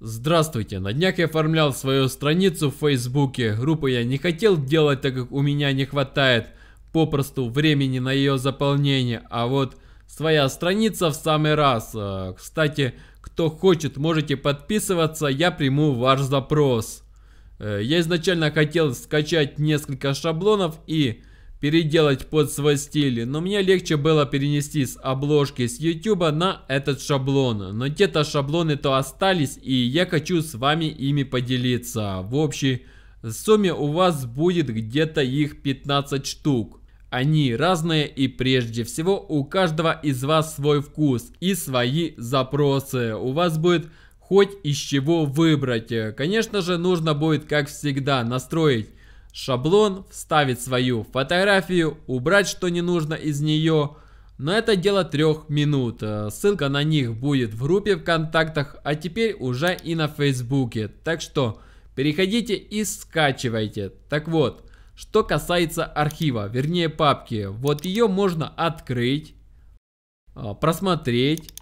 Здравствуйте, на днях я оформлял свою страницу в фейсбуке, Группу я не хотел делать, так как у меня не хватает попросту времени на ее заполнение, а вот своя страница в самый раз. А, кстати, кто хочет, можете подписываться, я приму ваш запрос. Э, я изначально хотел скачать несколько шаблонов и переделать под свой стиль, но мне легче было перенести с обложки с YouTube на этот шаблон. Но те-то шаблоны то остались, и я хочу с вами ими поделиться. В общей сумме у вас будет где-то их 15 штук. Они разные и прежде всего у каждого из вас свой вкус и свои запросы. У вас будет хоть из чего выбрать. Конечно же нужно будет как всегда настроить шаблон, вставить свою фотографию, убрать что не нужно из нее. Но это дело трех минут. Э, ссылка на них будет в группе ВКонтактах, а теперь уже и на Фейсбуке. Так что переходите и скачивайте. Так вот, что касается архива, вернее папки. Вот ее можно открыть, э, просмотреть.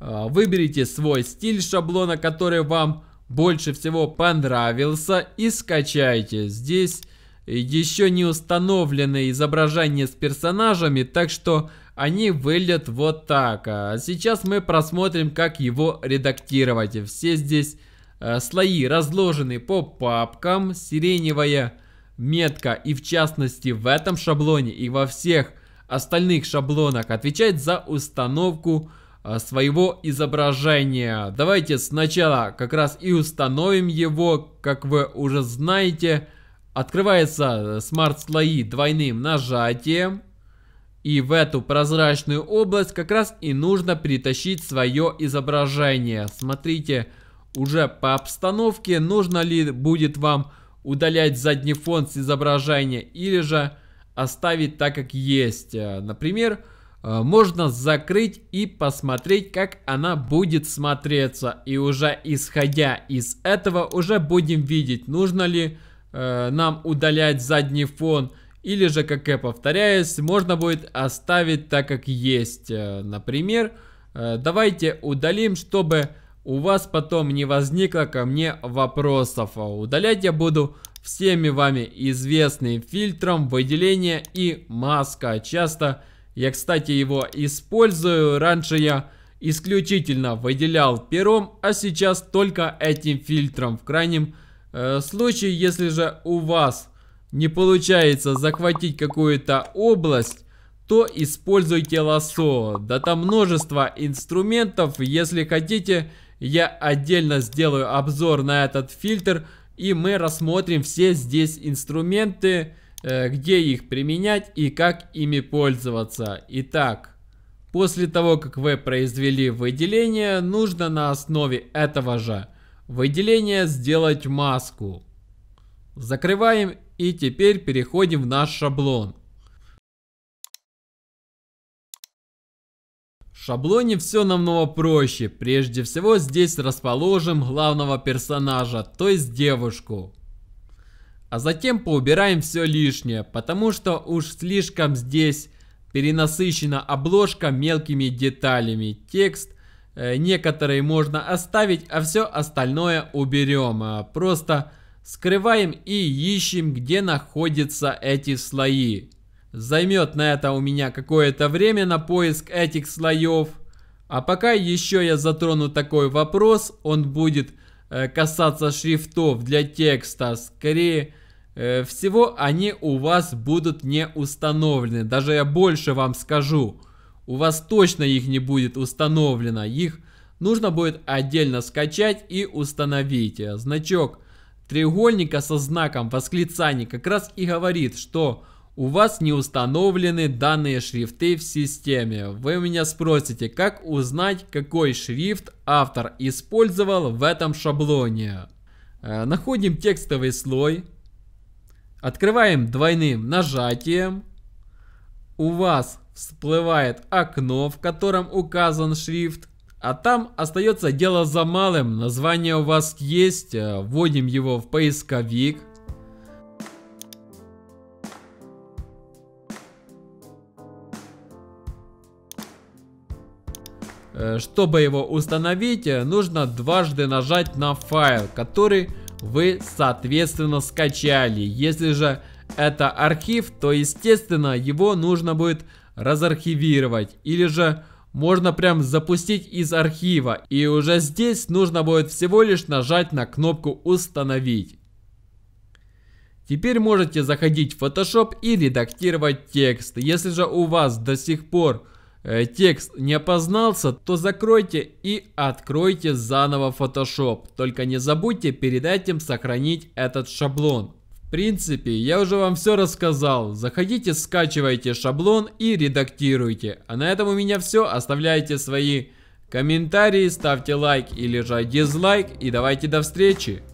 Э, выберите свой стиль шаблона, который вам больше всего понравился и скачайте. Здесь еще не установлены изображения с персонажами, так что они выглядят вот так. А сейчас мы просмотрим, как его редактировать. Все здесь э, слои разложены по папкам. Сиреневая метка и в частности в этом шаблоне и во всех остальных шаблонах отвечает за установку Э, своего изображения. Давайте сначала как раз и установим его, как вы уже знаете. Открывается смарт-слои э, двойным нажатием. И в эту прозрачную область как раз и нужно притащить свое изображение. Смотрите уже по обстановке, нужно ли будет вам удалять задний фон с изображения или же оставить так, как есть. Э, например, Э, можно закрыть и посмотреть, как она будет смотреться. И уже исходя из этого, уже будем видеть, нужно ли э, нам удалять задний фон. Или же, как я повторяюсь, можно будет оставить так, как есть. Э, например, э, давайте удалим, чтобы у вас потом не возникло ко мне вопросов. А удалять я буду всеми вами известный фильтром выделения и маска. Часто я, кстати, его использую. Раньше я исключительно выделял пером, а сейчас только этим фильтром. В крайнем э, случае, если же у вас не получается захватить какую-то область, то используйте лассо. Да там множество инструментов. Если хотите, я отдельно сделаю обзор на этот фильтр. И мы рассмотрим все здесь инструменты. Э, где их применять и как ими пользоваться. Итак, после того, как вы произвели выделение, нужно на основе этого же выделения сделать маску. Закрываем и теперь переходим в наш шаблон. В шаблоне все намного проще. Прежде всего здесь расположим главного персонажа, то есть девушку. А затем поубираем все лишнее, потому что уж слишком здесь перенасыщена обложка мелкими деталями. Текст э, некоторые можно оставить, а все остальное уберем. А, просто скрываем и ищем, где находятся эти слои. Займет на это у меня какое-то время на поиск этих слоев. А пока еще я затрону такой вопрос, он будет э, касаться шрифтов для текста. Скорее Э, всего они у вас будут не установлены. Даже я больше вам скажу. У вас точно их не будет установлено. Их нужно будет отдельно скачать и установить. Э, значок треугольника со знаком восклицания как раз и говорит, что у вас не установлены данные шрифты в системе. Вы меня спросите, как узнать, какой шрифт автор использовал в этом шаблоне. Э, находим текстовый слой, Открываем двойным нажатием. У вас всплывает окно, в котором указан шрифт. А там остается дело за малым. Название у вас есть. Э, вводим его в поисковик. Э, чтобы его установить, э, нужно дважды нажать на файл, который вы, соответственно, скачали. Если же это архив, то, естественно, его нужно будет разархивировать. Или же можно прям запустить из архива. И уже здесь нужно будет всего лишь нажать на кнопку «Установить». Теперь можете заходить в Photoshop и редактировать текст. Если же у вас до сих пор Э, текст не опознался, то закройте и откройте заново Photoshop. Только не забудьте перед этим сохранить этот шаблон. В принципе, я уже вам все рассказал. Заходите, скачивайте шаблон и редактируйте. А на этом у меня все. Оставляйте свои комментарии, ставьте лайк или же дизлайк. И давайте до встречи.